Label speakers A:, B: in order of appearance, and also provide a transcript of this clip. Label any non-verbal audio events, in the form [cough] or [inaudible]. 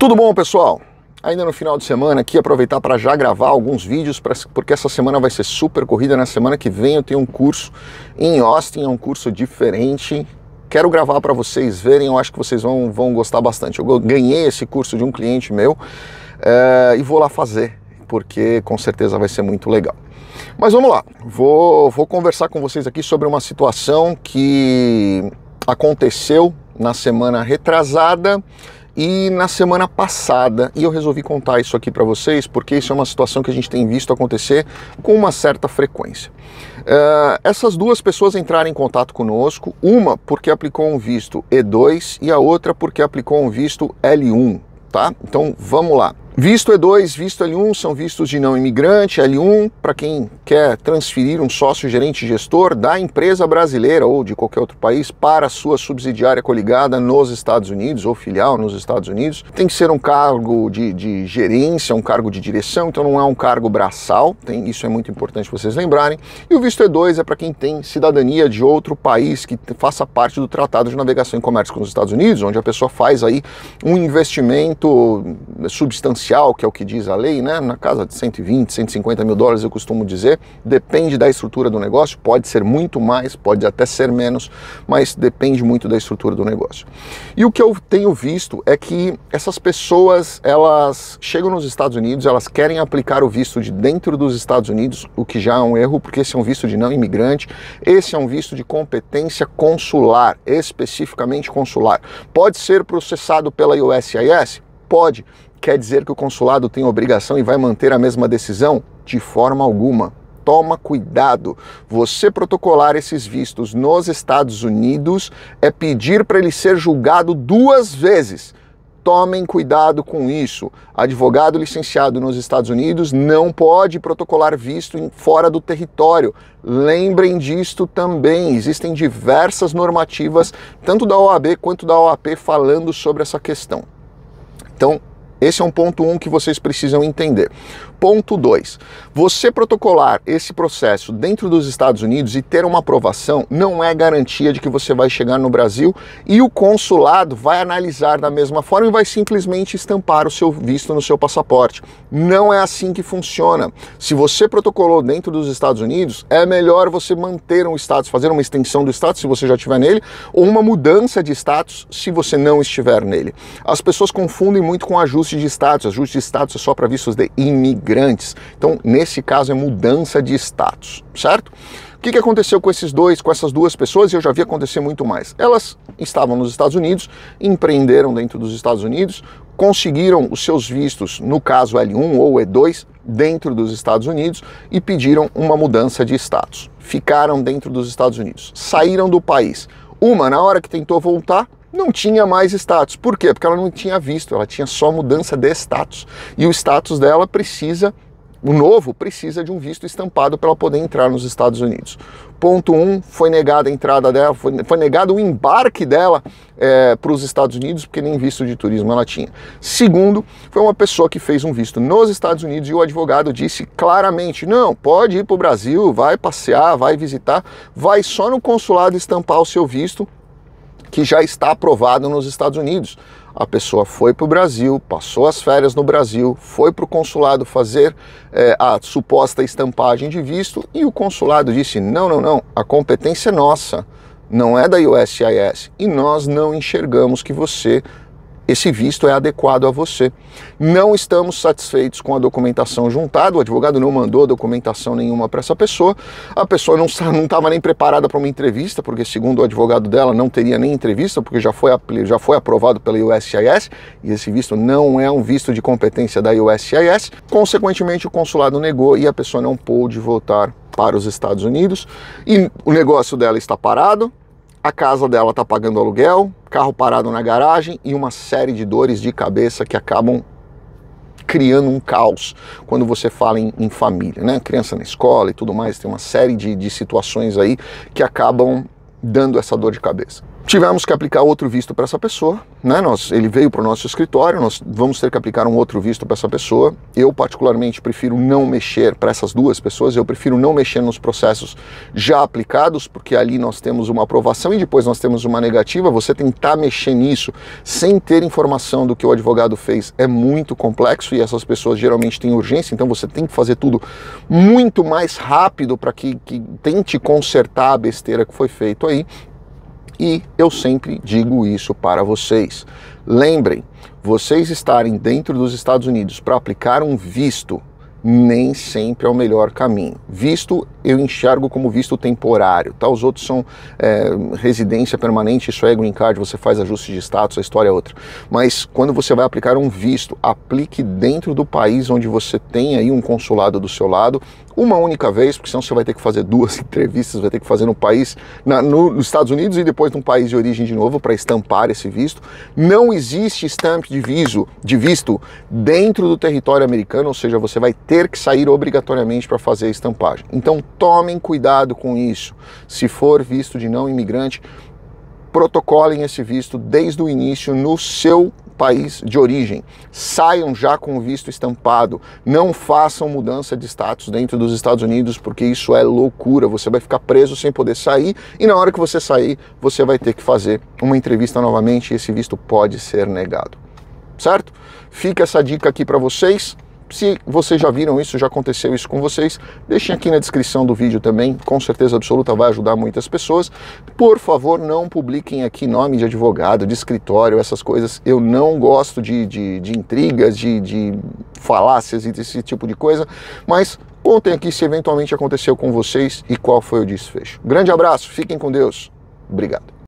A: Tudo bom, pessoal? Ainda no final de semana aqui, aproveitar para já gravar alguns vídeos, pra, porque essa semana vai ser super corrida. Na né? semana que vem eu tenho um curso em Austin, é um curso diferente. Quero gravar para vocês verem, eu acho que vocês vão, vão gostar bastante. Eu ganhei esse curso de um cliente meu é, e vou lá fazer, porque com certeza vai ser muito legal. Mas vamos lá, vou, vou conversar com vocês aqui sobre uma situação que aconteceu na semana retrasada e na semana passada, e eu resolvi contar isso aqui para vocês porque isso é uma situação que a gente tem visto acontecer com uma certa frequência. Uh, essas duas pessoas entraram em contato conosco, uma porque aplicou um visto E2 e a outra porque aplicou um visto L1, tá? Então vamos lá. Visto E2, visto L1 são vistos de não imigrante, L1 para quem quer transferir um sócio gerente gestor da empresa brasileira ou de qualquer outro país para sua subsidiária coligada nos Estados Unidos ou filial nos Estados Unidos. Tem que ser um cargo de, de gerência, um cargo de direção, então não é um cargo braçal, tem, isso é muito importante vocês lembrarem. E o visto E2 é para quem tem cidadania de outro país que faça parte do Tratado de Navegação e Comércio com os Estados Unidos, onde a pessoa faz aí um investimento substancial inicial, que é o que diz a lei, né? na casa de 120, 150 mil dólares, eu costumo dizer, depende da estrutura do negócio, pode ser muito mais, pode até ser menos, mas depende muito da estrutura do negócio. E o que eu tenho visto é que essas pessoas, elas chegam nos Estados Unidos, elas querem aplicar o visto de dentro dos Estados Unidos, o que já é um erro, porque esse é um visto de não imigrante, esse é um visto de competência consular, especificamente consular. Pode ser processado pela USIS? Pode, Quer dizer que o consulado tem obrigação e vai manter a mesma decisão? De forma alguma. Toma cuidado. Você protocolar esses vistos nos Estados Unidos é pedir para ele ser julgado duas vezes. Tomem cuidado com isso. Advogado licenciado nos Estados Unidos não pode protocolar visto fora do território. Lembrem disto também. Existem diversas normativas, tanto da OAB quanto da OAP, falando sobre essa questão. Então, esse é um ponto um que vocês precisam entender. Ponto 2. Você protocolar esse processo dentro dos Estados Unidos e ter uma aprovação não é garantia de que você vai chegar no Brasil e o consulado vai analisar da mesma forma e vai simplesmente estampar o seu visto no seu passaporte. Não é assim que funciona. Se você protocolou dentro dos Estados Unidos, é melhor você manter um status, fazer uma extensão do status se você já estiver nele, ou uma mudança de status se você não estiver nele. As pessoas confundem muito com ajuste ajuste de status, ajuste de status é só para vistos de imigrantes. Então, nesse caso, é mudança de status, certo? O que, que aconteceu com esses dois, com essas duas pessoas? Eu já vi acontecer muito mais. Elas estavam nos Estados Unidos, empreenderam dentro dos Estados Unidos, conseguiram os seus vistos, no caso L1 ou E2, dentro dos Estados Unidos e pediram uma mudança de status. Ficaram dentro dos Estados Unidos, saíram do país. Uma, na hora que tentou voltar, não tinha mais status. Por quê? Porque ela não tinha visto, ela tinha só mudança de status. E o status dela precisa, o novo precisa de um visto estampado para ela poder entrar nos Estados Unidos. Ponto 1, um, foi negada a entrada dela, foi, foi negado o embarque dela é, eh, para os Estados Unidos, porque nem visto de turismo ela tinha. Segundo, foi uma pessoa que fez um visto nos Estados Unidos e o advogado disse claramente: não, pode ir para o Brasil, vai passear, vai visitar, vai só no consulado estampar o seu visto que já está aprovado nos Estados Unidos. A pessoa foi para o Brasil, passou as férias no Brasil, foi para o consulado fazer é, a suposta estampagem de visto e o consulado disse: não, não, não, a competência é nossa, não é da USIS e nós não enxergamos que você esse visto é adequado a você. Não estamos satisfeitos com a documentação juntada, o advogado não mandou documentação nenhuma para essa pessoa, a pessoa não estava nem preparada para uma entrevista, porque segundo o advogado dela não teria nem entrevista, porque já foi, já foi aprovado pela USCIS, e esse visto não é um visto de competência da USCIS. Consequentemente, o consulado negou e a pessoa não pôde voltar para os Estados Unidos, e o negócio dela está parado, a casa dela está pagando aluguel, carro parado na garagem e uma série de dores de cabeça que acabam criando um caos quando você fala em, em, família, né? Criança na escola e tudo mais, tem uma série de, de situações aí que acabam dando essa dor de cabeça. Tivemos que aplicar outro visto para essa pessoa, né? Nós, ele veio para o nosso escritório, nós vamos ter que aplicar um outro visto para essa pessoa. Eu, particularmente, prefiro não mexer para essas duas pessoas, eu prefiro não mexer nos processos já aplicados, porque ali nós temos uma aprovação e depois nós temos uma negativa. Você tentar mexer nisso sem ter informação do que o advogado fez é muito complexo e essas pessoas geralmente têm urgência, então você tem que fazer tudo muito mais rápido para que, que tente consertar a besteira que foi feito aí. E eu sempre digo isso para vocês. Lembrem, vocês estarem dentro dos Estados Unidos para aplicar um visto nem sempre é o melhor caminho. Visto eu enxergo como visto temporário, tá? Os outros são é, residência permanente, isso é green card, você faz ajuste de status, a história é outra. Mas quando você vai aplicar um visto, aplique dentro do país onde você tem aí um consulado do seu lado, uma única vez, porque senão você vai ter que fazer duas [laughs] entrevistas, vai ter que fazer no país, na, no, nos Estados Unidos e depois num país de origem de novo para estampar esse visto. Não existe stamp de, viso, de visto dentro do território americano, ou seja, você vai ter que sair obrigatoriamente para fazer a estampagem. Então tomem cuidado com isso. Se for visto de não imigrante, protocolem esse visto desde o início no seu país de origem. Saiam já com o visto estampado. Não façam mudança de status dentro dos Estados Unidos, porque isso é loucura. Você vai ficar preso sem poder sair e na hora que você sair, você vai ter que fazer uma entrevista novamente e esse visto pode ser negado. Certo? Fica essa dica aqui para vocês. Se vocês já viram isso, já aconteceu isso com vocês, deixem aqui na descrição do vídeo também, com certeza absoluta vai ajudar muitas pessoas. Por favor, não publiquem aqui nome de advogado, de escritório, essas coisas. Eu não gosto de, de, de intrigas, de, de falácias e desse tipo de coisa, mas contem aqui se eventualmente aconteceu com vocês e qual foi o desfecho. Grande abraço, fiquem com Deus. Obrigado.